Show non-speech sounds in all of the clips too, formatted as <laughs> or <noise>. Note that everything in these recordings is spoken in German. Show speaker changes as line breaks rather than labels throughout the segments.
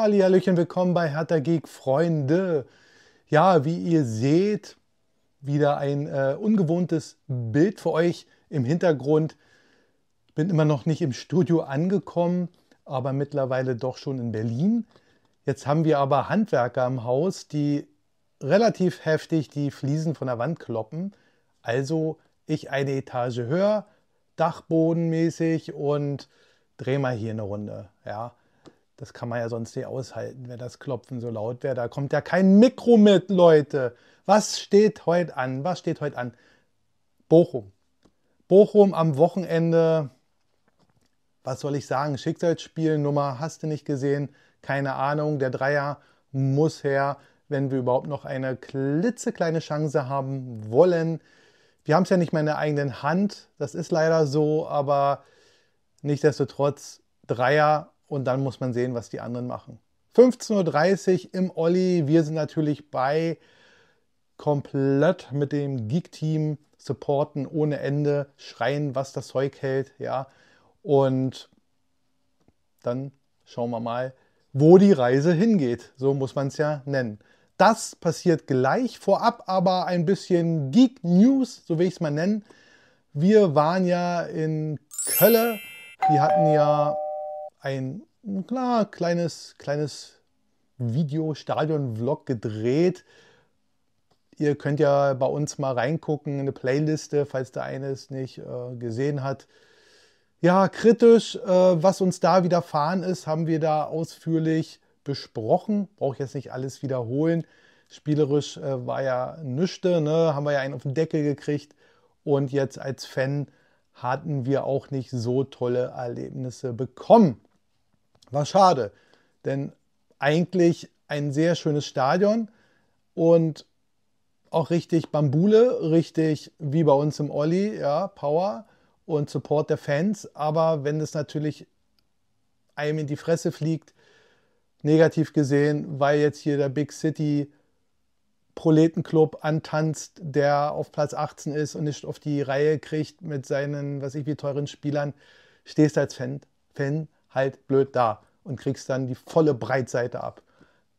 Hallihalli, Hallöchen, willkommen bei Hertha Geek, Freunde. Ja, wie ihr seht, wieder ein äh, ungewohntes Bild für euch im Hintergrund. Bin immer noch nicht im Studio angekommen, aber mittlerweile doch schon in Berlin. Jetzt haben wir aber Handwerker im Haus, die relativ heftig die Fliesen von der Wand kloppen. Also ich eine Etage höher, Dachbodenmäßig und drehe mal hier eine Runde. Ja, das kann man ja sonst nicht aushalten, wenn das Klopfen so laut wäre. Da kommt ja kein Mikro mit, Leute. Was steht heute an? Was steht heute an? Bochum. Bochum am Wochenende. Was soll ich sagen? Schicksalsspielnummer hast du nicht gesehen. Keine Ahnung. Der Dreier muss her, wenn wir überhaupt noch eine klitzekleine Chance haben wollen. Wir haben es ja nicht mehr in der eigenen Hand. Das ist leider so, aber nichtsdestotrotz Dreier und dann muss man sehen, was die anderen machen. 15.30 Uhr im Olli. Wir sind natürlich bei komplett mit dem Geek-Team supporten ohne Ende, schreien, was das Zeug hält, ja. Und dann schauen wir mal, wo die Reise hingeht. So muss man es ja nennen. Das passiert gleich. Vorab aber ein bisschen Geek News, so will ich es mal nennen. Wir waren ja in Kölle. Die hatten ja ein klar, kleines, kleines Video, Stadion-Vlog gedreht. Ihr könnt ja bei uns mal reingucken in eine Playliste, falls der eine es nicht äh, gesehen hat. Ja, kritisch, äh, was uns da widerfahren ist, haben wir da ausführlich besprochen. Brauche ich jetzt nicht alles wiederholen. Spielerisch äh, war ja nüchte, ne? haben wir ja einen auf den Deckel gekriegt. Und jetzt als Fan hatten wir auch nicht so tolle Erlebnisse bekommen. War schade, denn eigentlich ein sehr schönes Stadion und auch richtig Bambule, richtig wie bei uns im Olli, ja, Power und Support der Fans. Aber wenn es natürlich einem in die Fresse fliegt, negativ gesehen, weil jetzt hier der Big City Proletenclub antanzt, der auf Platz 18 ist und nicht auf die Reihe kriegt mit seinen, was ich wie teuren Spielern, stehst als Fan, Fan halt blöd da und kriegst dann die volle Breitseite ab.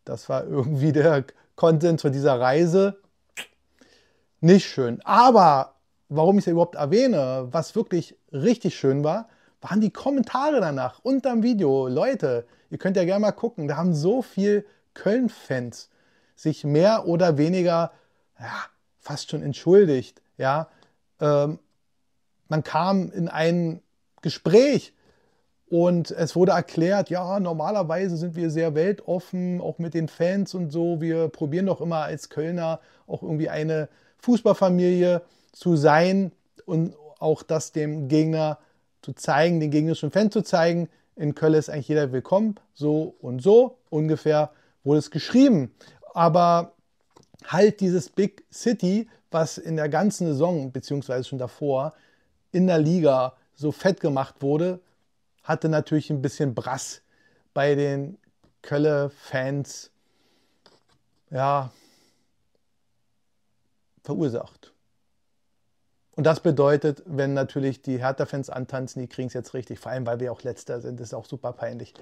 Das war irgendwie der Content von dieser Reise. Nicht schön. Aber warum ich es überhaupt erwähne, was wirklich richtig schön war, waren die Kommentare danach unterm Video. Leute, ihr könnt ja gerne mal gucken, da haben so viel Köln-Fans sich mehr oder weniger ja, fast schon entschuldigt. Ja, ähm, man kam in ein Gespräch und es wurde erklärt, ja, normalerweise sind wir sehr weltoffen, auch mit den Fans und so. Wir probieren doch immer als Kölner auch irgendwie eine Fußballfamilie zu sein und auch das dem Gegner zu zeigen, den gegnerischen Fan zu zeigen. In Köln ist eigentlich jeder willkommen, so und so ungefähr wurde es geschrieben. Aber halt dieses Big City, was in der ganzen Saison, beziehungsweise schon davor, in der Liga so fett gemacht wurde, hatte natürlich ein bisschen Brass bei den Kölle-Fans ja, verursacht. Und das bedeutet, wenn natürlich die Hertha-Fans antanzen, die kriegen es jetzt richtig, vor allem weil wir auch letzter sind, ist auch super peinlich.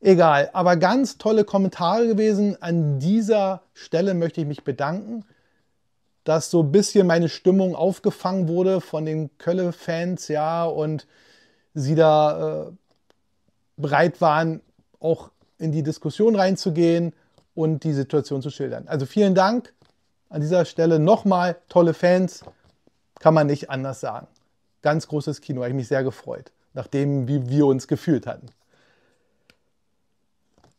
Egal, aber ganz tolle Kommentare gewesen. An dieser Stelle möchte ich mich bedanken, dass so ein bisschen meine Stimmung aufgefangen wurde von den Kölle-Fans, ja, und sie da äh, bereit waren, auch in die Diskussion reinzugehen und die Situation zu schildern. Also vielen Dank an dieser Stelle nochmal, tolle Fans, kann man nicht anders sagen. Ganz großes Kino, habe ich mich sehr gefreut, nachdem wie wir uns gefühlt hatten.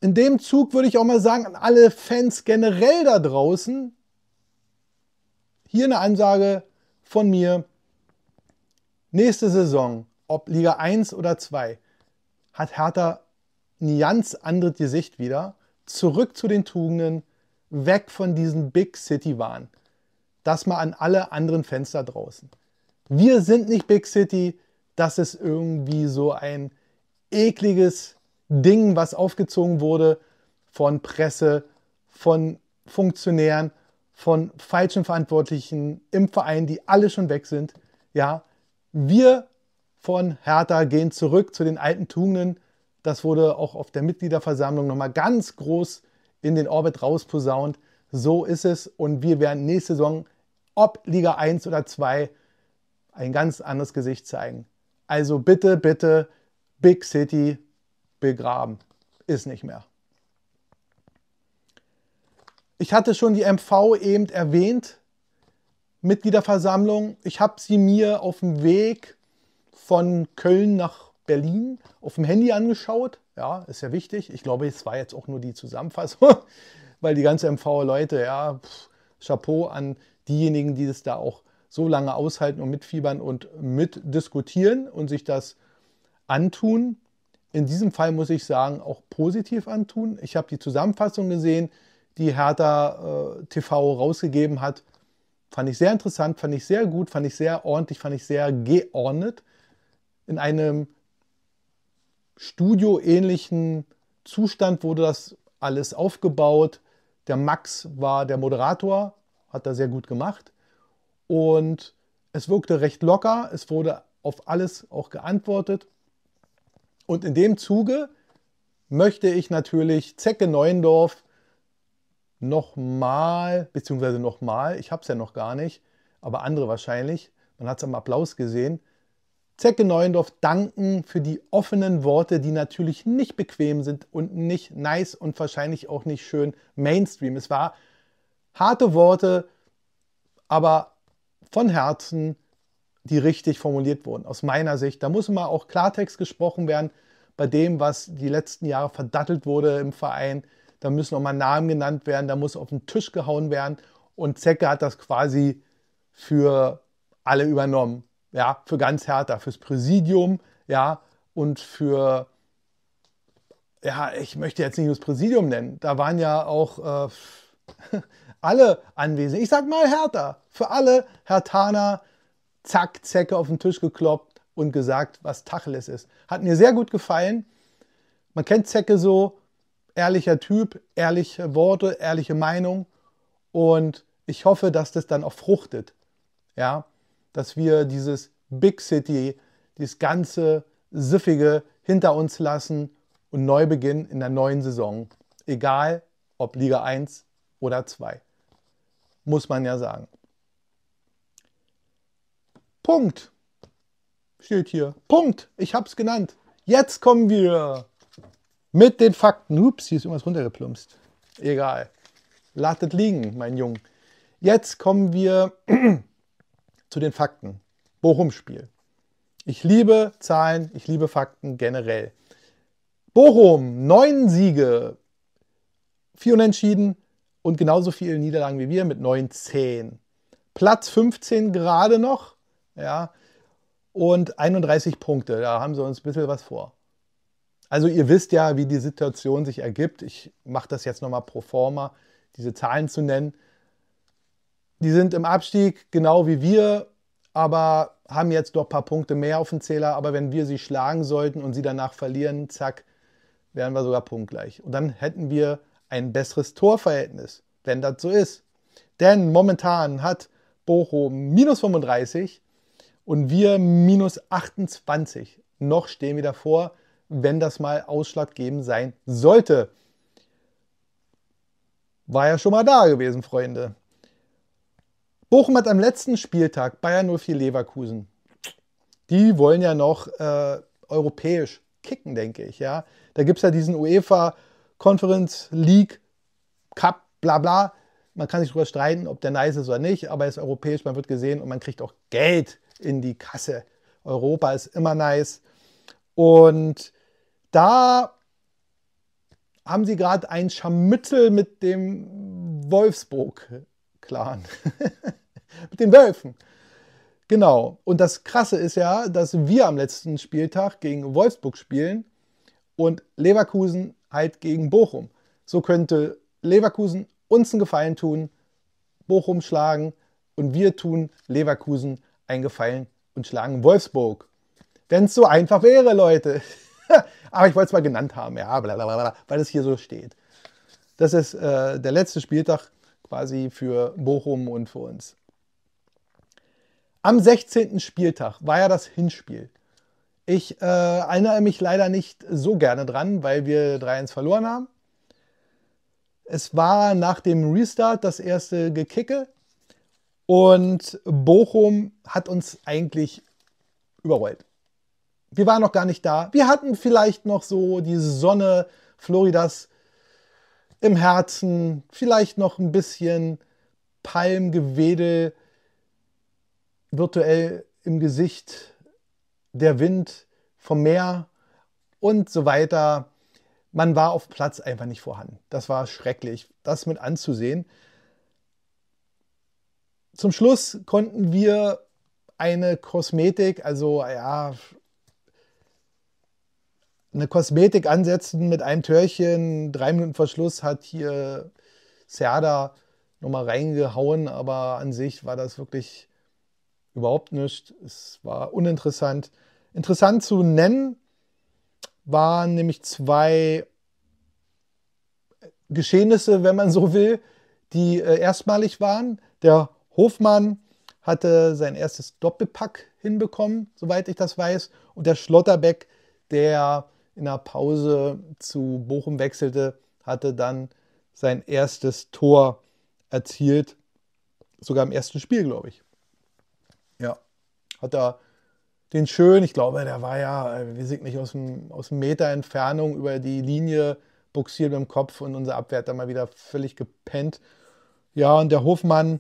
In dem Zug würde ich auch mal sagen, an alle Fans generell da draußen, hier eine Ansage von mir. Nächste Saison ob Liga 1 oder 2, hat Hertha ein ganz anderes Gesicht wieder. Zurück zu den Tugenden, weg von diesen Big City-Wahn. Das mal an alle anderen Fenster draußen. Wir sind nicht Big City, das ist irgendwie so ein ekliges Ding, was aufgezogen wurde von Presse, von Funktionären, von falschen Verantwortlichen im Verein, die alle schon weg sind. Ja, wir von Hertha gehen zurück zu den alten Tugenden. Das wurde auch auf der Mitgliederversammlung nochmal ganz groß in den Orbit rausposaunt. So ist es und wir werden nächste Saison, ob Liga 1 oder 2, ein ganz anderes Gesicht zeigen. Also bitte, bitte, Big City begraben. Ist nicht mehr. Ich hatte schon die MV eben erwähnt, Mitgliederversammlung. Ich habe sie mir auf dem Weg von Köln nach Berlin auf dem Handy angeschaut. Ja, ist ja wichtig. Ich glaube, es war jetzt auch nur die Zusammenfassung, <laughs> weil die ganze MV-Leute, ja, pff, Chapeau an diejenigen, die das da auch so lange aushalten und mitfiebern und mitdiskutieren und sich das antun. In diesem Fall muss ich sagen, auch positiv antun. Ich habe die Zusammenfassung gesehen, die Hertha äh, TV rausgegeben hat. Fand ich sehr interessant, fand ich sehr gut, fand ich sehr ordentlich, fand ich sehr geordnet in einem studioähnlichen Zustand wurde das alles aufgebaut. Der Max war der Moderator, hat da sehr gut gemacht. Und es wirkte recht locker, es wurde auf alles auch geantwortet. Und in dem Zuge möchte ich natürlich Zecke Neuendorf nochmal, beziehungsweise nochmal, ich habe es ja noch gar nicht, aber andere wahrscheinlich, man hat es am Applaus gesehen, Zecke Neuendorf danken für die offenen Worte, die natürlich nicht bequem sind und nicht nice und wahrscheinlich auch nicht schön Mainstream. Es war harte Worte, aber von Herzen, die richtig formuliert wurden, aus meiner Sicht. Da muss immer auch Klartext gesprochen werden bei dem, was die letzten Jahre verdattelt wurde im Verein. Da müssen auch mal Namen genannt werden, da muss auf den Tisch gehauen werden. Und Zecke hat das quasi für alle übernommen ja, für ganz Hertha, fürs Präsidium, ja, und für, ja, ich möchte jetzt nicht nur das Präsidium nennen, da waren ja auch äh, <laughs> alle anwesend. Ich sag mal Hertha, für alle Hertaner, zack, Zecke auf den Tisch gekloppt und gesagt, was Tacheles ist. Hat mir sehr gut gefallen. Man kennt Zecke so, ehrlicher Typ, ehrliche Worte, ehrliche Meinung und ich hoffe, dass das dann auch fruchtet. Ja, dass wir dieses Big City, dieses ganze Siffige hinter uns lassen und neu beginnen in der neuen Saison. Egal, ob Liga 1 oder 2. Muss man ja sagen. Punkt. Steht hier. Punkt. Ich hab's genannt. Jetzt kommen wir mit den Fakten. Ups, hier ist irgendwas runtergeplumpst. Egal. Lattet liegen, mein Jung. Jetzt kommen wir zu den Fakten. Bochum-Spiel. Ich liebe Zahlen, ich liebe Fakten generell. Bochum, neun Siege, vier Unentschieden und genauso viele Niederlagen wie wir mit 9-10. Platz 15 gerade noch, ja, und 31 Punkte. Da haben sie uns ein bisschen was vor. Also ihr wisst ja, wie die Situation sich ergibt. Ich mache das jetzt nochmal pro forma, diese Zahlen zu nennen. Die sind im Abstieg, genau wie wir, aber haben jetzt doch ein paar Punkte mehr auf dem Zähler. Aber wenn wir sie schlagen sollten und sie danach verlieren, zack, wären wir sogar punktgleich. Und dann hätten wir ein besseres Torverhältnis, wenn das so ist. Denn momentan hat Bochum minus 35 und wir minus 28. Noch stehen wir davor, wenn das mal ausschlaggebend sein sollte. War ja schon mal da gewesen, Freunde. Bochum hat am letzten Spieltag Bayern 04 Leverkusen. Die wollen ja noch äh, europäisch kicken, denke ich. Ja? Da gibt es ja diesen UEFA Conference League Cup, bla bla. Man kann sich darüber streiten, ob der nice ist oder nicht, aber er ist europäisch, man wird gesehen und man kriegt auch Geld in die Kasse. Europa ist immer nice. Und da haben sie gerade ein Scharmützel mit dem Wolfsburg-Clan. <laughs> mit den Wölfen. Genau. Und das Krasse ist ja, dass wir am letzten Spieltag gegen Wolfsburg spielen und Leverkusen halt gegen Bochum. So könnte Leverkusen uns einen Gefallen tun, Bochum schlagen und wir tun Leverkusen einen Gefallen und schlagen Wolfsburg. Wenn es so einfach wäre, Leute. <laughs> Aber ich wollte es mal genannt haben, ja, blablabla, weil es hier so steht. Das ist äh, der letzte Spieltag quasi für Bochum und für uns. Am 16. Spieltag war ja das Hinspiel. Ich äh, erinnere mich leider nicht so gerne dran, weil wir 3-1 verloren haben. Es war nach dem Restart das erste Gekicke und Bochum hat uns eigentlich überrollt. Wir waren noch gar nicht da. Wir hatten vielleicht noch so die Sonne Floridas im Herzen, vielleicht noch ein bisschen Palmgewedel virtuell im Gesicht, der Wind vom Meer und so weiter. Man war auf Platz einfach nicht vorhanden. Das war schrecklich, das mit anzusehen. Zum Schluss konnten wir eine Kosmetik, also ja, eine Kosmetik ansetzen mit einem Törchen. Drei Minuten Verschluss hat hier Serda nochmal reingehauen, aber an sich war das wirklich überhaupt nichts. Es war uninteressant. Interessant zu nennen waren nämlich zwei äh, Geschehnisse, wenn man so will, die äh, erstmalig waren. Der Hofmann hatte sein erstes Doppelpack hinbekommen, soweit ich das weiß. Und der Schlotterbeck, der in der Pause zu Bochum wechselte, hatte dann sein erstes Tor erzielt. Sogar im ersten Spiel, glaube ich. Ja. Hat er den schön, ich glaube, der war ja, äh, wir sind nicht aus dem, aus dem Meter Entfernung über die Linie buxiert mit dem Kopf und unser Abwehr hat da mal wieder völlig gepennt. Ja, und der Hofmann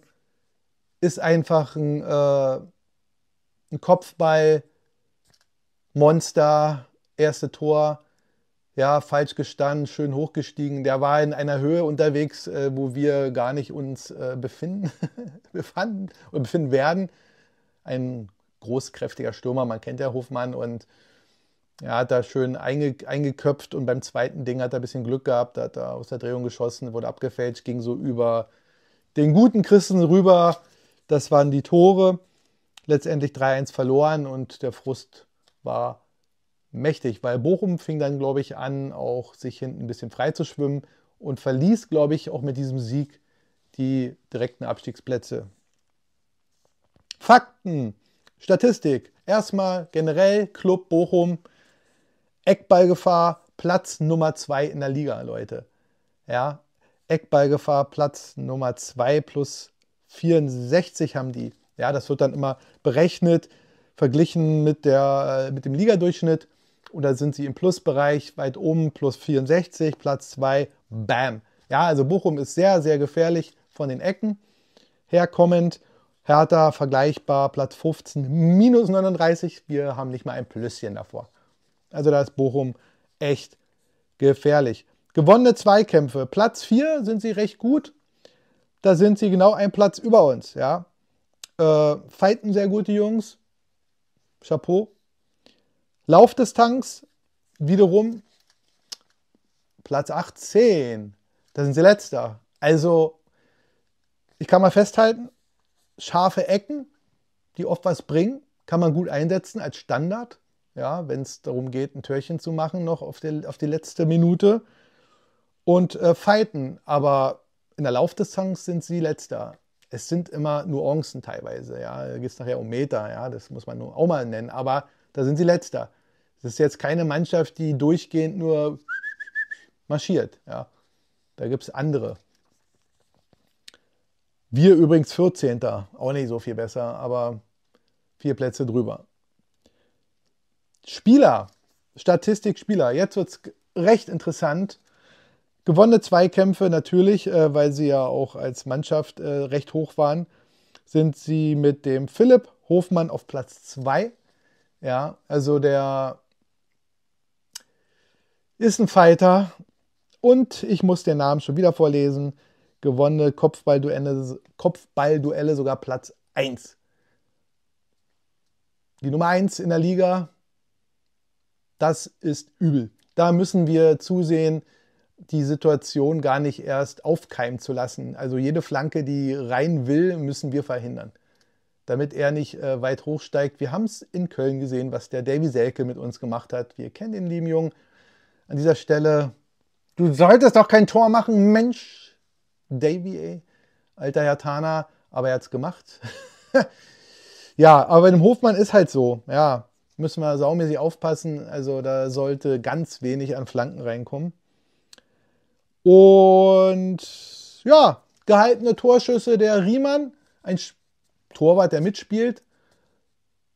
ist einfach ein, äh, ein Kopfball, Monster, erste Tor, ja, falsch gestanden, schön hochgestiegen. Der war in einer Höhe unterwegs, äh, wo wir gar nicht uns äh, befinden, <laughs> befanden oder befinden werden ein großkräftiger Stürmer. Man kennt ja Hofmann und er hat da schön einge, eingeköpft und beim zweiten Ding hat er ein bisschen Glück gehabt, hat er aus der Drehung geschossen, wurde abgefälscht, ging so über den guten Christen rüber. Das waren die Tore. Letztendlich 3-1 verloren und der Frust war mächtig, weil Bochum fing dann, glaube ich, an, auch sich hinten ein bisschen frei zu schwimmen und verließ, glaube ich, auch mit diesem Sieg die direkten Abstiegsplätze. Fakten, Statistik. Erstmal generell Club Bochum, Eckballgefahr, Platz Nummer 2 in der Liga, Leute. Ja, Eckballgefahr, Platz Nummer 2 plus 64 haben die. Ja, das wird dann immer berechnet, verglichen mit, der, äh, mit dem Ligadurchschnitt. Und da sind sie im Plusbereich weit oben, plus 64, Platz 2, bam. Ja, also Bochum ist sehr, sehr gefährlich von den Ecken herkommend. Hertha vergleichbar, Platz 15, minus 39. Wir haben nicht mal ein Plüsschen davor. Also da ist Bochum echt gefährlich. Gewonnene Zweikämpfe. Platz 4 sind sie recht gut. Da sind sie genau ein Platz über uns. Ja. Äh, fighten sehr gute Jungs. Chapeau. Lauf des Tanks wiederum Platz 18. Da sind sie letzter. Also, ich kann mal festhalten, scharfe Ecken, die oft was bringen, kann man gut einsetzen als Standard, ja, wenn es darum geht, ein Türchen zu machen, noch auf die, auf die letzte Minute. Und äh, Fighten, aber in der Laufdistanz sind sie letzter. Es sind immer Nuancen teilweise, ja. Da geht es nachher um Meter, ja, das muss man auch mal nennen, aber da sind sie letzter. Es ist jetzt keine Mannschaft, die durchgehend nur <laughs> marschiert, ja. Da gibt es andere. Wir übrigens 14. Auch nicht so viel besser, aber vier Plätze drüber. Spieler, Statistik Spieler. Jetzt wird es recht interessant. Gewonnene Zweikämpfe natürlich, äh, weil sie ja auch als Mannschaft äh, recht hoch waren, sind sie mit dem Philipp Hofmann auf Platz 2. Ja, also der ist ein Fighter und ich muss den Namen schon wieder vorlesen gewonnene Kopfballduelle, Kopfballduelle sogar Platz 1. Die Nummer 1 in der Liga, das ist übel. Da müssen wir zusehen, die Situation gar nicht erst aufkeimen zu lassen. Also jede Flanke, die rein will, müssen wir verhindern, damit er nicht äh, weit hochsteigt. Wir haben es in Köln gesehen, was der Davy Selke mit uns gemacht hat. Wir kennen den lieben Jungen. An dieser Stelle, du solltest doch kein Tor machen, Mensch. Davy, Alter Herr Tana, aber er hat es gemacht. <laughs> ja, aber bei dem Hofmann ist halt so. Ja, müssen wir saumäßig aufpassen. Also da sollte ganz wenig an Flanken reinkommen. Und ja, gehaltene Torschüsse der Riemann, ein Torwart, der mitspielt.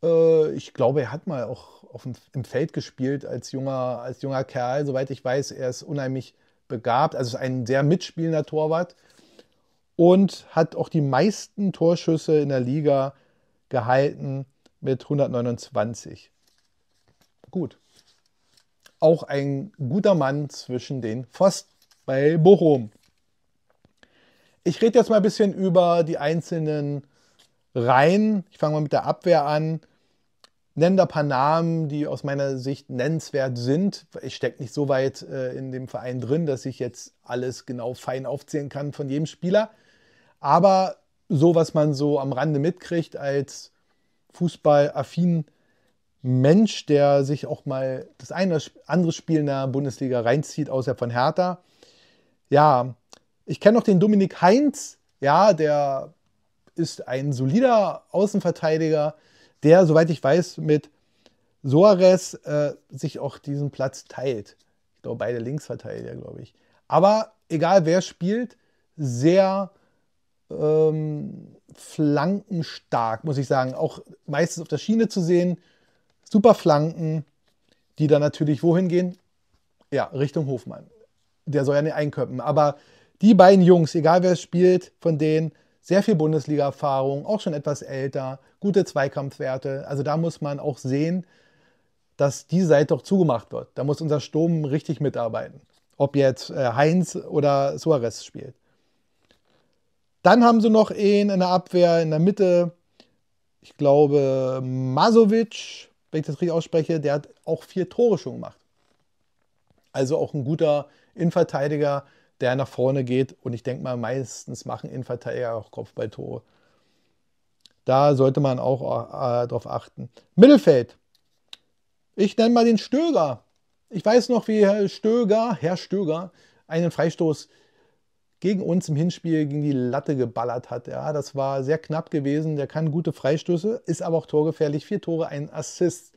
Äh, ich glaube, er hat mal auch auf dem, im Feld gespielt als junger, als junger Kerl. Soweit ich weiß, er ist unheimlich begabt, also ein sehr mitspielender Torwart und hat auch die meisten Torschüsse in der Liga gehalten mit 129. Gut. Auch ein guter Mann zwischen den Pfosten bei Bochum. Ich rede jetzt mal ein bisschen über die einzelnen Reihen. Ich fange mal mit der Abwehr an nenne da ein paar Namen, die aus meiner Sicht nennenswert sind. Ich stecke nicht so weit äh, in dem Verein drin, dass ich jetzt alles genau fein aufzählen kann von jedem Spieler. Aber so, was man so am Rande mitkriegt als fußballaffin Mensch, der sich auch mal das eine oder andere Spiel in der Bundesliga reinzieht, außer von Hertha. Ja, ich kenne noch den Dominik Heinz, ja, der ist ein solider Außenverteidiger, der, soweit ich weiß, mit Soares äh, sich auch diesen Platz teilt. Ich glaube, beide links verteilt, ja, glaube ich. Aber egal wer spielt, sehr ähm, flankenstark, muss ich sagen. Auch meistens auf der Schiene zu sehen. Super Flanken, die dann natürlich wohin gehen? Ja, Richtung Hofmann. Der soll ja nicht einköppen. Aber die beiden Jungs, egal wer spielt, von denen sehr viel Bundesliga-Erfahrung, auch schon etwas älter, gute Zweikampfwerte. Also da muss man auch sehen, dass die Seite doch zugemacht wird. Da muss unser Sturm richtig mitarbeiten, ob jetzt äh, Heinz oder Suarez spielt. Dann haben sie noch einen in der Abwehr, in der Mitte, ich glaube Masovic, wenn ich das richtig ausspreche, der hat auch vier Tore schon gemacht. Also auch ein guter Innenverteidiger, der nach vorne geht. Und ich denke mal, meistens machen Innenverteidiger auch Kopfballtore. Da sollte man auch äh, drauf achten. Mittelfeld. Ich nenne mal den Stöger. Ich weiß noch, wie Herr Stöger, Herr Stöger, einen Freistoß gegen uns im Hinspiel gegen die Latte geballert hat. Ja, das war sehr knapp gewesen. Der kann gute Freistöße, ist aber auch torgefährlich. Vier Tore, ein Assist.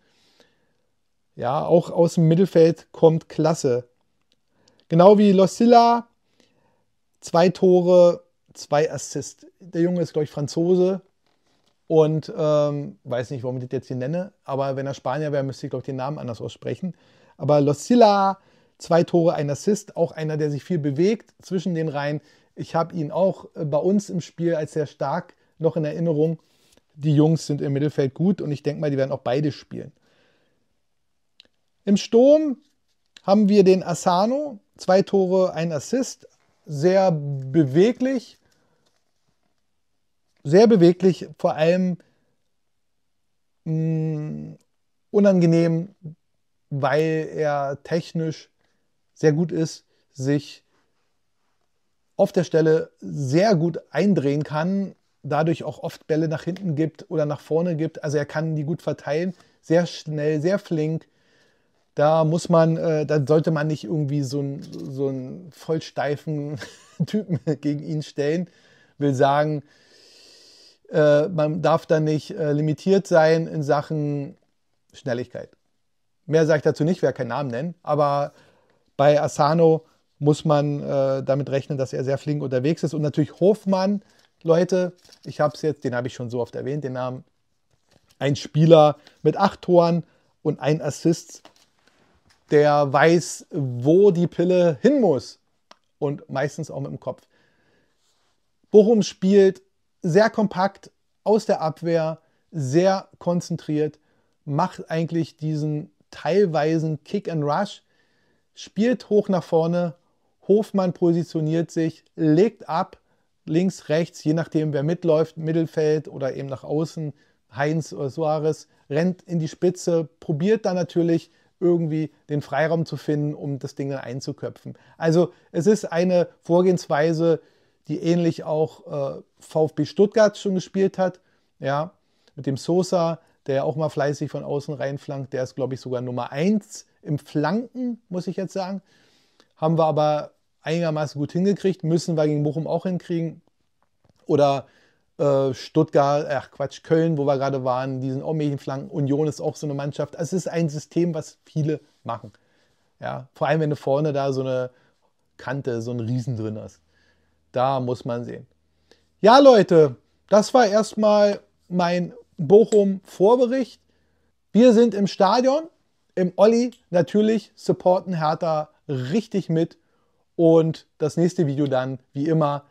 Ja, auch aus dem Mittelfeld kommt klasse. Genau wie Losilla, Zwei Tore, zwei Assists. Der Junge ist, glaube ich, Franzose. Und ähm, weiß nicht, warum ich das jetzt hier nenne, aber wenn er Spanier wäre, müsste ich, glaube ich, den Namen anders aussprechen. Aber Losilla, zwei Tore, ein Assist, auch einer, der sich viel bewegt zwischen den Reihen. Ich habe ihn auch äh, bei uns im Spiel als sehr stark noch in Erinnerung. Die Jungs sind im Mittelfeld gut und ich denke mal, die werden auch beide spielen. Im Sturm haben wir den Asano, zwei Tore, ein Assist, sehr beweglich. Sehr beweglich, vor allem mh, mm, unangenehm, weil er technisch sehr gut ist, sich auf der Stelle sehr gut eindrehen kann, dadurch auch oft Bälle nach hinten gibt oder nach vorne gibt. Also er kann die gut verteilen, sehr schnell, sehr flink da muss man, äh, da sollte man nicht irgendwie so einen so einen <laughs> Typen gegen ihn stellen. Will sagen, äh, man darf da nicht äh, limitiert sein in Sachen Schnelligkeit. Mehr sage ich dazu nicht, werde keinen Namen nennen, aber bei Asano muss man äh, damit rechnen, dass er sehr flink unterwegs ist. Und natürlich Hofmann, Leute, ich habe es jetzt, den habe ich schon so oft erwähnt, den Namen. Ein Spieler mit acht Toren und ein Assist der weiß, wo die Pille hin muss. Und meistens auch mit dem Kopf. Bochum spielt sehr kompakt aus der Abwehr, sehr konzentriert, macht eigentlich diesen teilweisen Kick and Rush, spielt hoch nach vorne, Hofmann positioniert sich, legt ab, links, rechts, je nachdem wer mitläuft, Mittelfeld oder eben nach außen, Heinz oder Soares, rennt in die Spitze, probiert dann natürlich irgendwie den Freiraum zu finden, um das Ding einzuköpfen. Also es ist eine Vorgehensweise, die ähnlich auch äh, VfB Stuttgart schon gespielt hat, ja, mit dem Sosa, der ja auch mal fleißig von außen reinflankt, der ist glaube ich sogar Nummer 1 im Flanken, muss ich jetzt sagen. Haben wir aber einigermaßen gut hingekriegt, müssen wir gegen Bochum auch hinkriegen. Oder äh, Stuttgart, ach Quatsch, Köln, wo wir gerade waren, diesen Omegenflanken, Union ist auch so eine Mannschaft. Also es ist ein System, was viele machen. Ja, vor allem, wenn du vorne da so eine Kante, so ein Riesen drin hast. Da muss man sehen. Ja, Leute, das war erstmal mein Bochum-Vorbericht. Wir sind im Stadion, im Olli. Natürlich supporten Hertha richtig mit. Und das nächste Video dann, wie immer,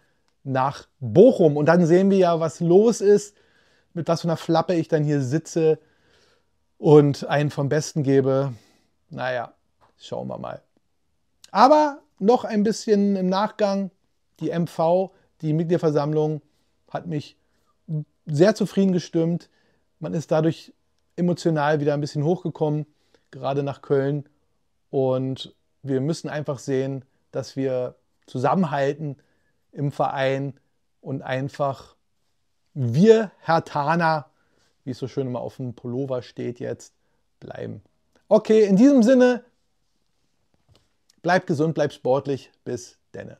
nach Bochum. Und dann sehen wir ja, was los ist, mit was für einer Flappe ich dann hier sitze und einen vom Besten gebe. Naja, schauen wir mal. Aber noch ein bisschen im Nachgang. Die MV, die Mitgliederversammlung, hat mich sehr zufrieden gestimmt. Man ist dadurch emotional wieder ein bisschen hochgekommen, gerade nach Köln. Und wir müssen einfach sehen, dass wir zusammenhalten, im Verein und einfach wir Herr Tana, wie es so schön immer auf dem Pullover steht jetzt, bleiben. Okay, in diesem Sinne, bleibt gesund, bleibt sportlich, bis denne.